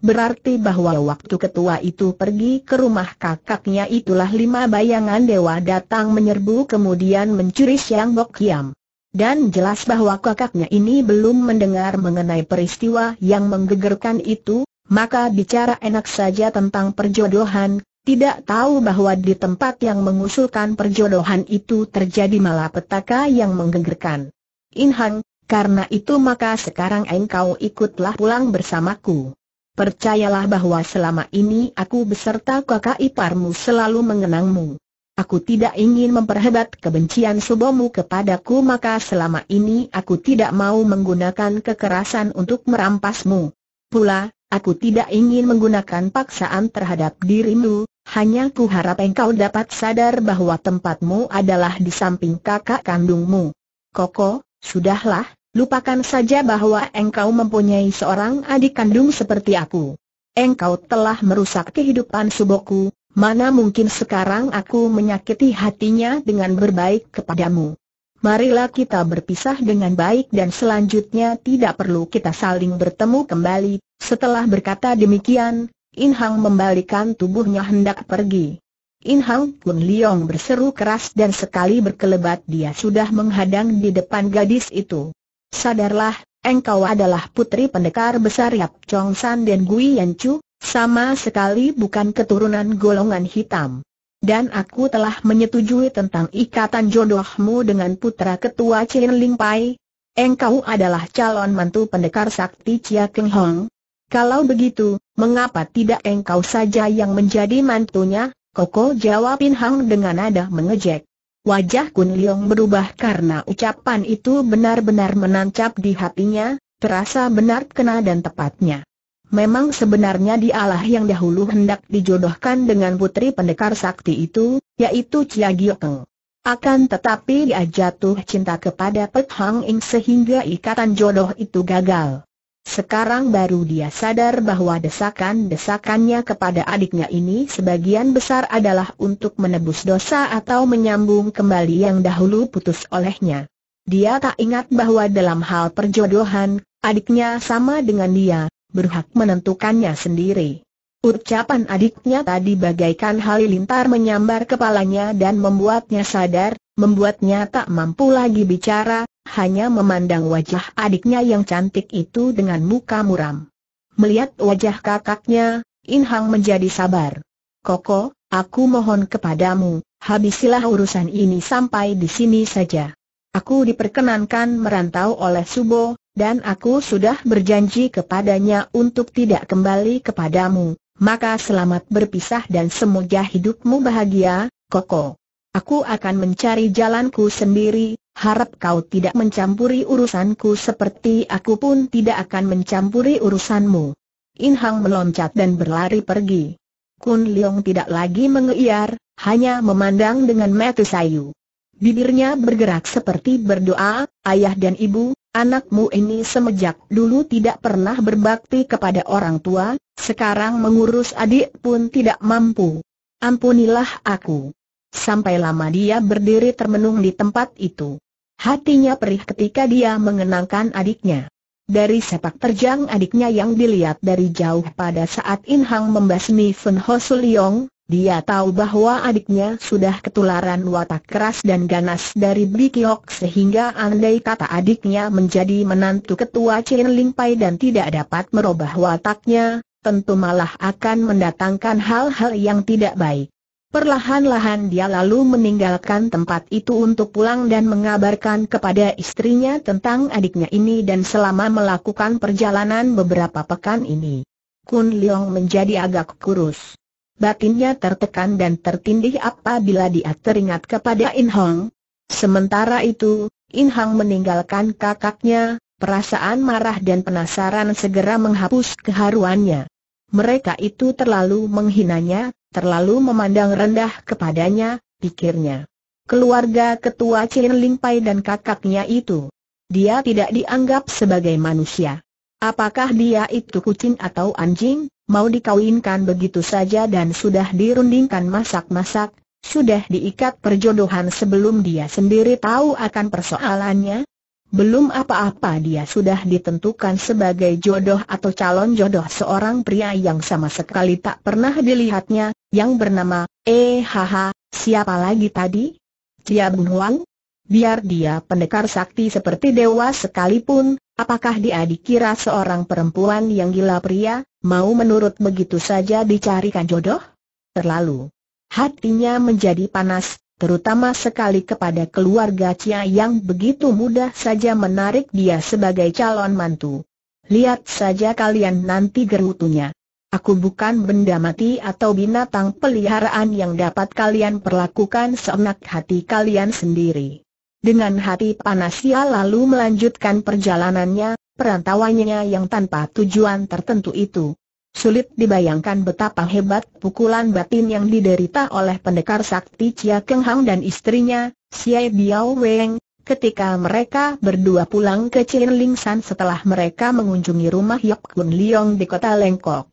Berarti bahwa waktu ketua itu pergi ke rumah kakaknya itulah lima bayangan dewa datang menyerbu kemudian mencuri Siang Bok Kiam. Dan jelas bahwa kakaknya ini belum mendengar mengenai peristiwa yang menggegerkan itu, maka bicara enak saja tentang perjodohan, tidak tahu bahwa di tempat yang mengusulkan perjodohan itu terjadi malapetaka yang menggegerkan. Inhang, karena itu maka sekarang engkau ikutlah pulang bersamaku. Percayalah bahwa selama ini aku beserta kakak iparmu selalu mengenangmu. Aku tidak ingin memperhebat kebencian subomu kepadaku maka selama ini aku tidak mau menggunakan kekerasan untuk merampasmu. Pula, aku tidak ingin menggunakan paksaan terhadap dirimu, hanya ku harap engkau dapat sadar bahwa tempatmu adalah di samping kakak kandungmu. Koko, sudahlah, lupakan saja bahwa engkau mempunyai seorang adik kandung seperti aku. Engkau telah merusak kehidupan suboku, mana mungkin sekarang aku menyakiti hatinya dengan berbaik kepadamu. Marilah kita berpisah dengan baik dan selanjutnya tidak perlu kita saling bertemu kembali. Setelah berkata demikian, In Hang membalikan tubuhnya hendak pergi. In Hang Kun Liong berseru keras dan sekali berkelebat dia sudah menghadang di depan gadis itu. Sadarlah, engkau adalah putri pendekar besar Yap Chong San dan Gui Yan Chu, sama sekali bukan keturunan golongan hitam. Dan aku telah menyetujui tentang ikatan jodohmu dengan putra ketua Chin Ling Pai. Engkau adalah calon mantu pendekar sakti Chia Keng Hong, kalau begitu, mengapa tidak engkau saja yang menjadi mantunya? Koko jawab In Hang dengan nada mengejek. Wajah Kun Liang berubah karena ucapan itu benar-benar menancap di hatinya, terasa benar kena dan tepatnya. Memang sebenarnya dialah yang dahulu hendak dijodohkan dengan putri pendekar sakti itu, yaitu Chia Giokeng. Akan tetapi dia jatuh cinta kepada Pek Hang Ing sehingga ikatan jodoh itu gagal. Sekarang baru dia sadar bahwa desakan-desakannya kepada adiknya ini sebagian besar adalah untuk menebus dosa atau menyambung kembali yang dahulu putus olehnya. Dia tak ingat bahwa dalam hal perjodohan, adiknya sama dengan dia, berhak menentukannya sendiri. Ucapan adiknya tadi bagaikan halilintar menyambar kepalanya dan membuatnya sadar, membuatnya tak mampu lagi bicara, hanya memandang wajah adiknya yang cantik itu dengan muka muram. Melihat wajah kakaknya, In Hang menjadi sabar. Koko, aku mohon kepadamu, habisilah urusan ini sampai di sini saja. Aku diperkenankan merantau oleh Subo, dan aku sudah berjanji kepadanya untuk tidak kembali kepadamu, maka selamat berpisah dan semoga hidupmu bahagia, Koko. Aku akan mencari jalanku sendiri, harap kau tidak mencampuri urusanku seperti aku pun tidak akan mencampuri urusanmu. In Hang meloncat dan berlari pergi. Kun Leong tidak lagi mengeyar, hanya memandang dengan mata sayu. Bibirnya bergerak seperti berdoa, ayah dan ibu, anakmu ini semenjak dulu tidak pernah berbakti kepada orang tua, sekarang mengurus adik pun tidak mampu. Ampunilah aku. Sampai lama dia berdiri termenung di tempat itu. Hatinya perih ketika dia mengenangkan adiknya. Dari sepak terjang adiknya yang dilihat dari jauh pada saat In Hang membasmi Sun Ho Suliong, dia tahu bahwa adiknya sudah ketularan watak keras dan ganas dari Kiok sehingga andai kata adiknya menjadi menantu ketua Chen Ling Pai dan tidak dapat merubah wataknya, tentu malah akan mendatangkan hal-hal yang tidak baik. Perlahan-lahan dia lalu meninggalkan tempat itu untuk pulang dan mengabarkan kepada istrinya tentang adiknya ini dan selama melakukan perjalanan beberapa pekan ini. Kun Leong menjadi agak kurus. Batinnya tertekan dan tertindih apabila dia teringat kepada In Hong. Sementara itu, In Hong meninggalkan kakaknya, perasaan marah dan penasaran segera menghapus keharuannya. Mereka itu terlalu menghinanya, terlalu memandang rendah kepadanya, pikirnya. Keluarga ketua Chin Ling Pai dan kakaknya itu. Dia tidak dianggap sebagai manusia. Apakah dia itu kucing atau anjing, mau dikawinkan begitu saja dan sudah dirundingkan masak-masak, sudah diikat perjodohan sebelum dia sendiri tahu akan persoalannya? Belum apa-apa dia sudah ditentukan sebagai jodoh atau calon jodoh seorang pria yang sama sekali tak pernah dilihatnya, yang bernama, eh haha, siapa lagi tadi? Dia benuang? Biar dia pendekar sakti seperti dewa sekalipun, Apakah dia dikira seorang perempuan yang gila pria, mau menurut begitu saja dicarikan jodoh? Terlalu. Hatinya menjadi panas, terutama sekali kepada keluarga Cia yang begitu mudah saja menarik dia sebagai calon mantu. Lihat saja kalian nanti gerutunya. Aku bukan benda mati atau binatang peliharaan yang dapat kalian perlakukan seenak hati kalian sendiri. Dengan hati panas ia lalu melanjutkan perjalanannya, perantauannya yang tanpa tujuan tertentu itu. Sulit dibayangkan betapa hebat pukulan batin yang diderita oleh pendekar sakti Chia Keng Hang dan istrinya, Xie Biao Weng, ketika mereka berdua pulang ke San setelah mereka mengunjungi rumah Yok Kun Leong di kota Lengkok.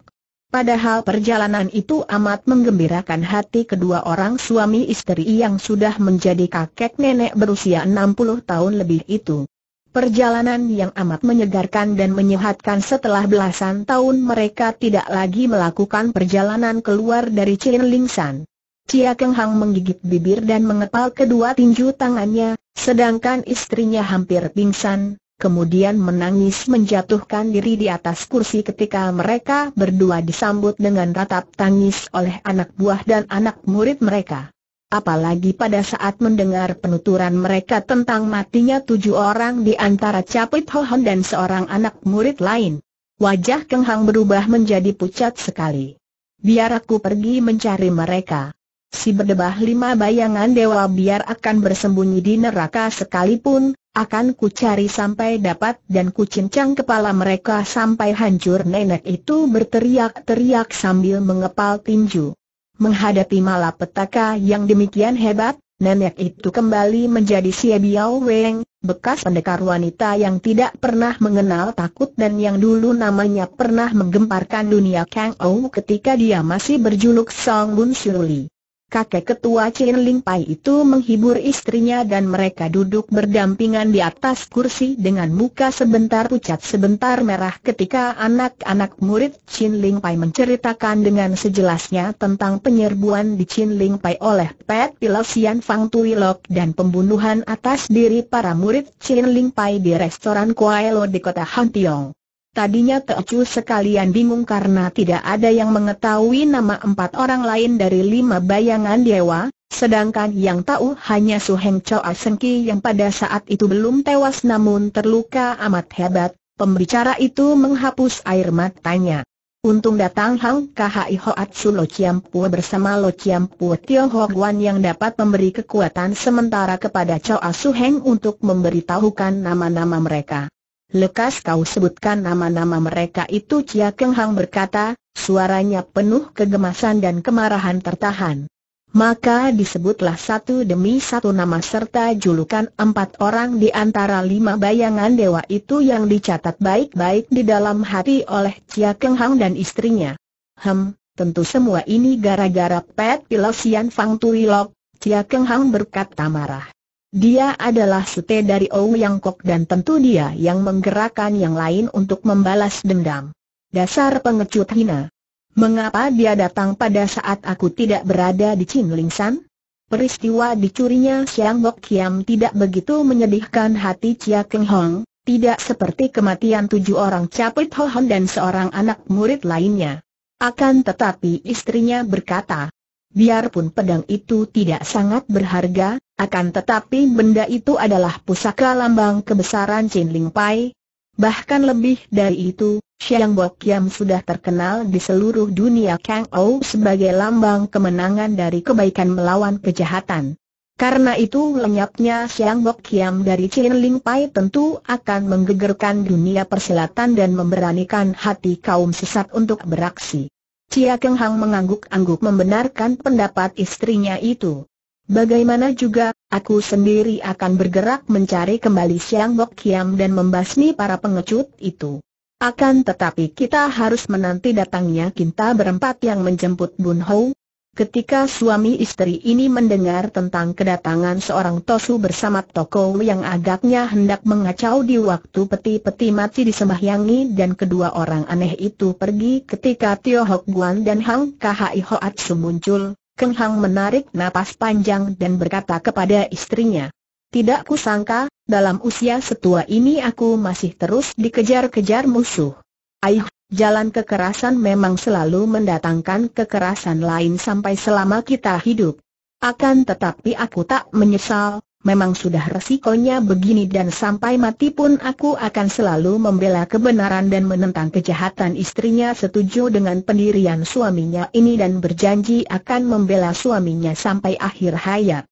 Padahal perjalanan itu amat menggembirakan hati kedua orang suami istri yang sudah menjadi kakek nenek berusia 60 tahun lebih itu. Perjalanan yang amat menyegarkan dan menyehatkan setelah belasan tahun mereka tidak lagi melakukan perjalanan keluar dari San. Cia Keng Hang menggigit bibir dan mengepal kedua tinju tangannya, sedangkan istrinya hampir pingsan, kemudian menangis menjatuhkan diri di atas kursi ketika mereka berdua disambut dengan ratap tangis oleh anak buah dan anak murid mereka. Apalagi pada saat mendengar penuturan mereka tentang matinya tujuh orang di antara Capit Hohon dan seorang anak murid lain. Wajah Keng Hang berubah menjadi pucat sekali. Biar aku pergi mencari mereka. Si berdebah lima bayangan dewa biar akan bersembunyi di neraka sekalipun, akan ku cari sampai dapat dan ku cincang kepala mereka sampai hancur nenek itu berteriak-teriak sambil mengepal tinju. Menghadapi malapetaka yang demikian hebat, nenek itu kembali menjadi Xie Biao Weng, bekas pendekar wanita yang tidak pernah mengenal takut dan yang dulu namanya pernah menggemparkan dunia Kang Ou ketika dia masih berjuluk Song Bun Shuli. Kakek ketua Chin Ling Pai itu menghibur istrinya dan mereka duduk berdampingan di atas kursi dengan muka sebentar pucat sebentar merah ketika anak-anak murid Chin Ling Pai menceritakan dengan sejelasnya tentang penyerbuan di Chin Ling Pai oleh Pet Pilosian Fang Tui Lok dan pembunuhan atas diri para murid Chin Ling Pai di restoran Kuai Lo di kota Hantiong. Tadinya Teocu sekalian bingung karena tidak ada yang mengetahui nama empat orang lain dari lima bayangan dewa, sedangkan yang tahu hanya Su Heng Choa Sengki yang pada saat itu belum tewas namun terluka amat hebat, pembicara itu menghapus air matanya. Untung datang Hang Kahai Hoat Su Lo Chiam Pua bersama Lo Chiam Pua Tio Ho Guan yang dapat memberi kekuatan sementara kepada Choa Su Heng untuk memberitahukan nama-nama mereka. Lekas kau sebutkan nama-nama mereka itu Cia Keng Hang berkata, suaranya penuh kegemasan dan kemarahan tertahan. Maka disebutlah satu demi satu nama serta julukan empat orang di antara lima bayangan dewa itu yang dicatat baik-baik di dalam hati oleh Cia Keng Hang dan istrinya. Hem, tentu semua ini gara-gara Pet Pilosian Fang Lok. Chia Keng Hang berkata marah. Dia adalah sete dari Yang Kok dan tentu dia yang menggerakkan yang lain untuk membalas dendam. Dasar pengecut hina. Mengapa dia datang pada saat aku tidak berada di Chin San? Peristiwa dicurinya Siang Bok Kiam tidak begitu menyedihkan hati Chia Keng Hong, tidak seperti kematian tujuh orang Capit Ho Hon dan seorang anak murid lainnya. Akan tetapi istrinya berkata, biarpun pedang itu tidak sangat berharga, akan tetapi benda itu adalah pusaka lambang kebesaran Chin Ling Pai. Bahkan lebih dari itu, Xiang Bo Kiam sudah terkenal di seluruh dunia Kang Ou sebagai lambang kemenangan dari kebaikan melawan kejahatan. Karena itu lenyapnya Xiang Bo Kiam dari Chin Ling Pai tentu akan menggegerkan dunia persilatan dan memberanikan hati kaum sesat untuk beraksi. Cia Keng Hang mengangguk-angguk membenarkan pendapat istrinya itu. Bagaimana juga, aku sendiri akan bergerak mencari kembali Siang Bok Kiam dan membasmi para pengecut itu. Akan tetapi kita harus menanti datangnya kita berempat yang menjemput Bun Ho. Ketika suami istri ini mendengar tentang kedatangan seorang Tosu bersama Toko yang agaknya hendak mengacau di waktu peti-peti mati disembahyangi dan kedua orang aneh itu pergi ketika Tio Hok Guan dan Hang Iho Hoat muncul, Keng Hang menarik napas panjang dan berkata kepada istrinya. Tidak kusangka, dalam usia setua ini aku masih terus dikejar-kejar musuh. Aih, jalan kekerasan memang selalu mendatangkan kekerasan lain sampai selama kita hidup. Akan tetapi aku tak menyesal, memang sudah resikonya begini dan sampai mati pun aku akan selalu membela kebenaran dan menentang kejahatan istrinya setuju dengan pendirian suaminya ini dan berjanji akan membela suaminya sampai akhir hayat.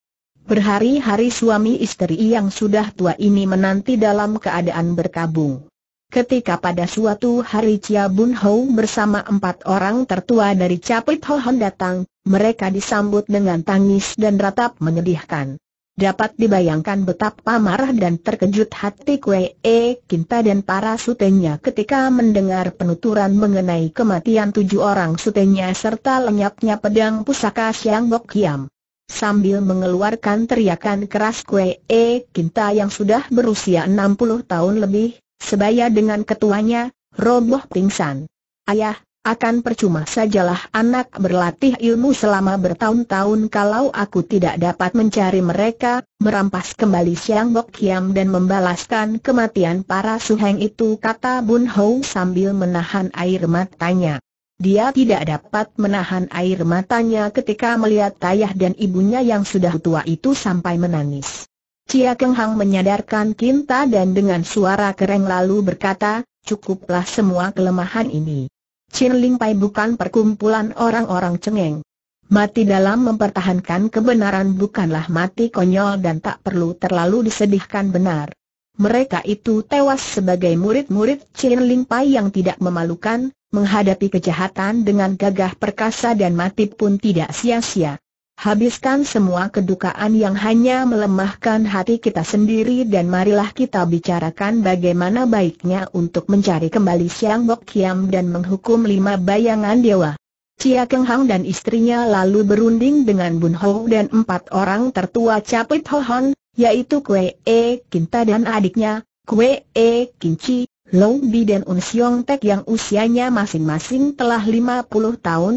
Berhari-hari suami istri yang sudah tua ini menanti dalam keadaan berkabung. Ketika pada suatu hari Chia Bun Hou bersama empat orang tertua dari Capit Ho Hon datang, mereka disambut dengan tangis dan ratap menyedihkan. Dapat dibayangkan betapa marah dan terkejut hati Kue E Kinta dan para sutenya ketika mendengar penuturan mengenai kematian tujuh orang sutenya serta lenyapnya pedang pusaka Siang Bok Hiam. Sambil mengeluarkan teriakan keras Kue E Kinta yang sudah berusia 60 tahun lebih, sebaya dengan ketuanya, roboh pingsan. Ayah, akan percuma sajalah anak berlatih ilmu selama bertahun-tahun kalau aku tidak dapat mencari mereka, merampas kembali Siang Bok Kiam dan membalaskan kematian para suheng itu kata Bun Hou sambil menahan air matanya. Dia tidak dapat menahan air matanya ketika melihat ayah dan ibunya yang sudah tua itu sampai menangis. Cia Keng Hang menyadarkan Kinta dan dengan suara kering lalu berkata, cukuplah semua kelemahan ini. Chin Ling Pai bukan perkumpulan orang-orang cengeng. Mati dalam mempertahankan kebenaran bukanlah mati konyol dan tak perlu terlalu disedihkan benar. Mereka itu tewas sebagai murid-murid Chin Ling Pai yang tidak memalukan, menghadapi kejahatan dengan gagah perkasa dan mati pun tidak sia-sia. Habiskan semua kedukaan yang hanya melemahkan hati kita sendiri dan marilah kita bicarakan bagaimana baiknya untuk mencari kembali Siang Bok Kiam dan menghukum lima bayangan dewa. Cia Keng Hang dan istrinya lalu berunding dengan Bun Ho dan empat orang tertua Capit Ho Hon, yaitu Kwe E Kinta dan adiknya, Kwe E Kinci, Long Bi dan Un Siong Tek yang usianya masing-masing telah 50 tahun.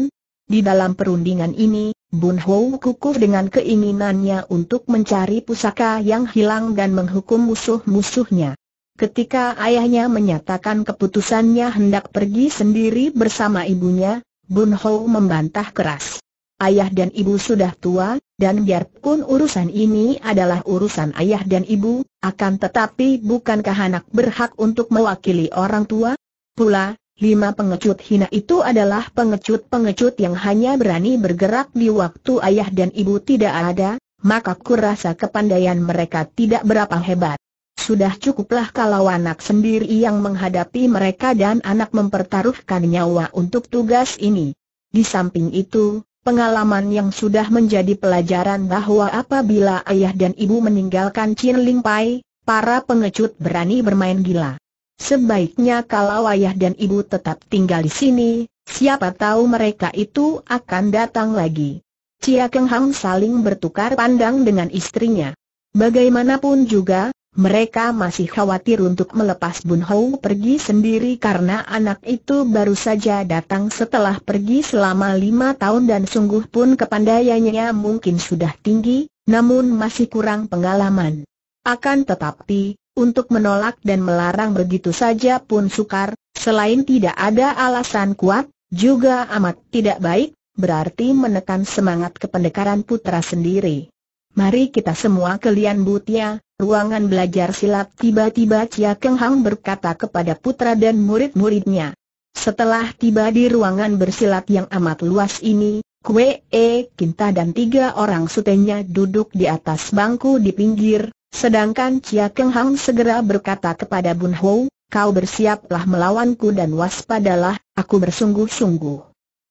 Di dalam perundingan ini, Bun Hou kukuh dengan keinginannya untuk mencari pusaka yang hilang dan menghukum musuh-musuhnya. Ketika ayahnya menyatakan keputusannya hendak pergi sendiri bersama ibunya, Bun Hou membantah keras. Ayah dan ibu sudah tua, dan biarpun urusan ini adalah urusan ayah dan ibu, akan tetapi bukankah anak berhak untuk mewakili orang tua? Pula, Lima pengecut hina itu adalah pengecut-pengecut yang hanya berani bergerak di waktu ayah dan ibu tidak ada, maka kurasa kepandaian mereka tidak berapa hebat. Sudah cukuplah kalau anak sendiri yang menghadapi mereka dan anak mempertaruhkan nyawa untuk tugas ini. Di samping itu, pengalaman yang sudah menjadi pelajaran bahwa apabila ayah dan ibu meninggalkan Chin Ling Pai, para pengecut berani bermain gila. Sebaiknya kalau ayah dan ibu tetap tinggal di sini, siapa tahu mereka itu akan datang lagi. Cia Keng Hang saling bertukar pandang dengan istrinya. Bagaimanapun juga, mereka masih khawatir untuk melepas Bun Hou pergi sendiri karena anak itu baru saja datang setelah pergi selama lima tahun dan sungguh pun kepandaiannya mungkin sudah tinggi, namun masih kurang pengalaman. Akan tetapi, untuk menolak dan melarang begitu saja pun sukar, selain tidak ada alasan kuat, juga amat tidak baik, berarti menekan semangat kependekaran putra sendiri. Mari kita semua ke Lian Butia, ruangan belajar silat tiba-tiba Cia Keng Hang berkata kepada putra dan murid-muridnya. Setelah tiba di ruangan bersilat yang amat luas ini, Kwee, Kinta dan tiga orang sutenya duduk di atas bangku di pinggir, Sedangkan Chia Keng Hang segera berkata kepada Bun Ho, kau bersiaplah melawanku dan waspadalah, aku bersungguh-sungguh.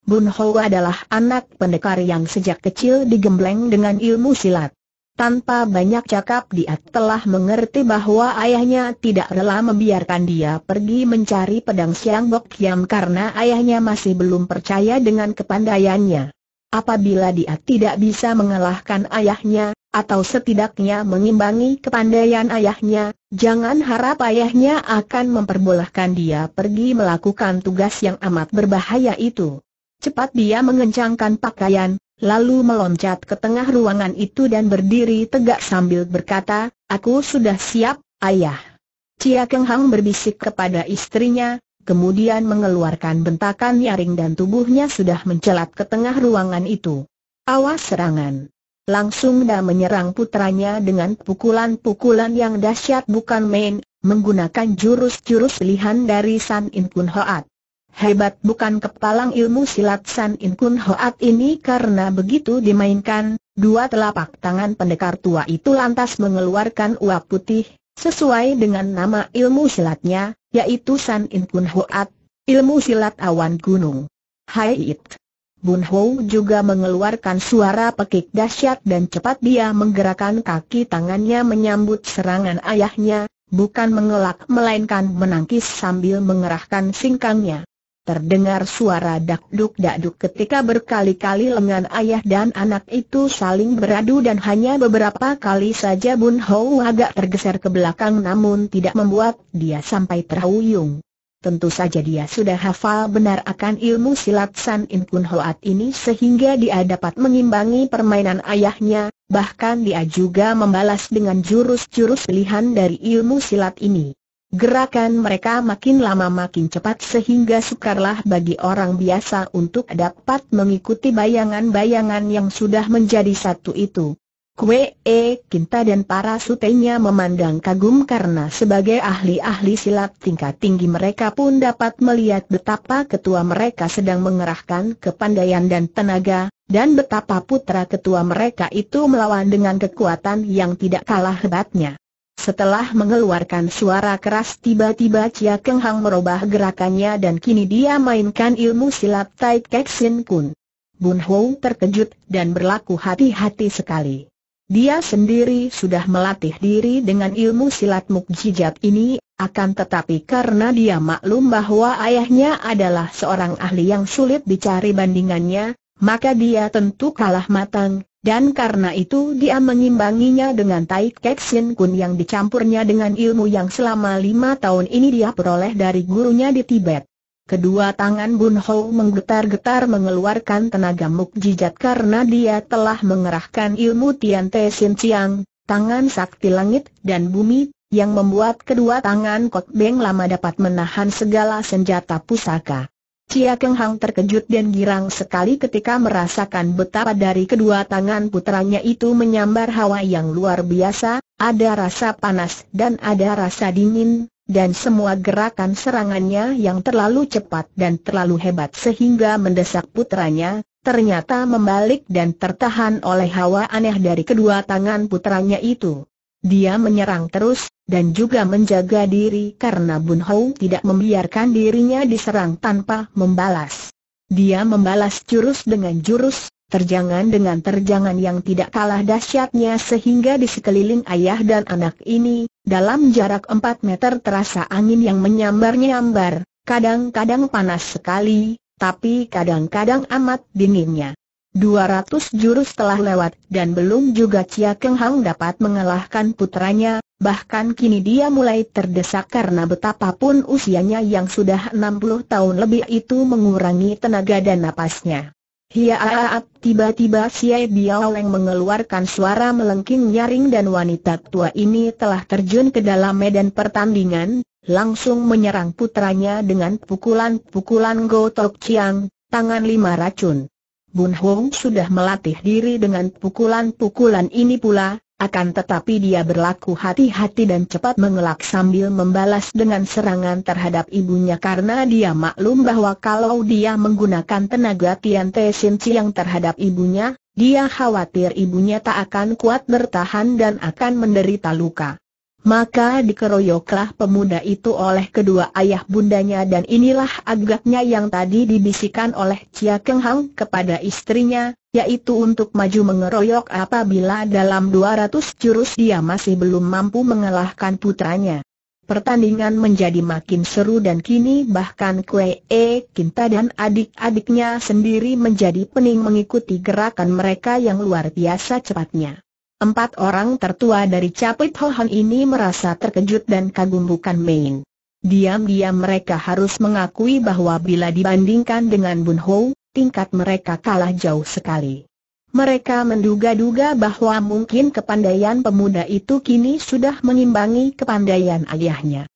Bun Ho adalah anak pendekar yang sejak kecil digembleng dengan ilmu silat. Tanpa banyak cakap dia telah mengerti bahwa ayahnya tidak rela membiarkan dia pergi mencari pedang siang Bok Kiam karena ayahnya masih belum percaya dengan kepandaiannya. Apabila dia tidak bisa mengalahkan ayahnya, atau setidaknya mengimbangi kepandaian ayahnya, jangan harap ayahnya akan memperbolehkan dia pergi melakukan tugas yang amat berbahaya itu. Cepat dia mengencangkan pakaian, lalu meloncat ke tengah ruangan itu dan berdiri tegak sambil berkata, Aku sudah siap, ayah. Cia Keng Hang berbisik kepada istrinya, kemudian mengeluarkan bentakan nyaring dan tubuhnya sudah mencelat ke tengah ruangan itu. Awas serangan! Langsung dia menyerang putranya dengan pukulan-pukulan yang dahsyat bukan main, menggunakan jurus-jurus lihan dari San In Kun Hoat. Hebat bukan kepalang ilmu silat San In Kun Hoat ini karena begitu dimainkan, dua telapak tangan pendekar tua itu lantas mengeluarkan uap putih, sesuai dengan nama ilmu silatnya, yaitu San In Kun Hoat, ilmu silat awan gunung. Hai It. Bun Hou juga mengeluarkan suara pekik dahsyat dan cepat dia menggerakkan kaki tangannya menyambut serangan ayahnya, bukan mengelak melainkan menangkis sambil mengerahkan singkangnya. Terdengar suara dakduk-dakduk ketika berkali-kali lengan ayah dan anak itu saling beradu dan hanya beberapa kali saja Bun Hou agak tergeser ke belakang namun tidak membuat dia sampai terhuyung. Tentu saja dia sudah hafal benar akan ilmu silat San In Kun Hoat ini sehingga dia dapat mengimbangi permainan ayahnya, bahkan dia juga membalas dengan jurus-jurus pilihan dari ilmu silat ini. Gerakan mereka makin lama makin cepat sehingga sukarlah bagi orang biasa untuk dapat mengikuti bayangan-bayangan yang sudah menjadi satu itu. Kue E Kinta dan para sutenya memandang kagum karena sebagai ahli-ahli silat tingkat tinggi mereka pun dapat melihat betapa ketua mereka sedang mengerahkan kepandaian dan tenaga, dan betapa putra ketua mereka itu melawan dengan kekuatan yang tidak kalah hebatnya. Setelah mengeluarkan suara keras tiba-tiba Chia Keng Hang merubah gerakannya dan kini dia mainkan ilmu silat Tai Kek Sin Kun. Bun Hou terkejut dan berlaku hati-hati sekali. Dia sendiri sudah melatih diri dengan ilmu silat mukjizat ini, akan tetapi karena dia maklum bahwa ayahnya adalah seorang ahli yang sulit dicari bandingannya, maka dia tentu kalah matang, dan karena itu dia mengimbanginya dengan Tai Kek Sin Kun yang dicampurnya dengan ilmu yang selama lima tahun ini dia peroleh dari gurunya di Tibet. Kedua tangan Bun Ho menggetar-getar mengeluarkan tenaga mukjizat karena dia telah mengerahkan ilmu Tian Te Sin Chiang, tangan sakti langit dan bumi, yang membuat kedua tangan Kot Beng lama dapat menahan segala senjata pusaka. Cia Keng Hang terkejut dan girang sekali ketika merasakan betapa dari kedua tangan putranya itu menyambar hawa yang luar biasa, ada rasa panas dan ada rasa dingin, dan semua gerakan serangannya yang terlalu cepat dan terlalu hebat sehingga mendesak putranya, ternyata membalik dan tertahan oleh hawa aneh dari kedua tangan putranya itu. Dia menyerang terus, dan juga menjaga diri karena Bun Hou tidak membiarkan dirinya diserang tanpa membalas. Dia membalas jurus dengan jurus, terjangan dengan terjangan yang tidak kalah dahsyatnya sehingga di sekeliling ayah dan anak ini, dalam jarak empat meter terasa angin yang menyambar-nyambar, kadang-kadang panas sekali, tapi kadang-kadang amat dinginnya. Dua ratus jurus telah lewat dan belum juga Chia Keng Hang dapat mengalahkan putranya, bahkan kini dia mulai terdesak karena betapapun usianya yang sudah enam puluh tahun lebih itu mengurangi tenaga dan napasnya. Hiaaat, ah, ah, ah. tiba-tiba Biao Biaoleng mengeluarkan suara melengking nyaring dan wanita tua ini telah terjun ke dalam medan pertandingan, langsung menyerang putranya dengan pukulan-pukulan Go gotok Chiang, tangan lima racun. Bun Hong sudah melatih diri dengan pukulan-pukulan ini pula, akan tetapi dia berlaku hati-hati dan cepat mengelak sambil membalas dengan serangan terhadap ibunya karena dia maklum bahwa kalau dia menggunakan tenaga Tian Te Sin Chiang terhadap ibunya, dia khawatir ibunya tak akan kuat bertahan dan akan menderita luka maka dikeroyoklah pemuda itu oleh kedua ayah bundanya dan inilah agaknya yang tadi dibisikkan oleh Chia Keng Hang kepada istrinya, yaitu untuk maju mengeroyok apabila dalam 200 jurus dia masih belum mampu mengalahkan putranya. Pertandingan menjadi makin seru dan kini bahkan Kue E Kinta dan adik-adiknya sendiri menjadi pening mengikuti gerakan mereka yang luar biasa cepatnya. Empat orang tertua dari Capit Hohan ini merasa terkejut dan kagum bukan main. Diam-diam mereka harus mengakui bahwa bila dibandingkan dengan Bun Ho, tingkat mereka kalah jauh sekali. Mereka menduga-duga bahwa mungkin kepandaian pemuda itu kini sudah mengimbangi kepandaian ayahnya.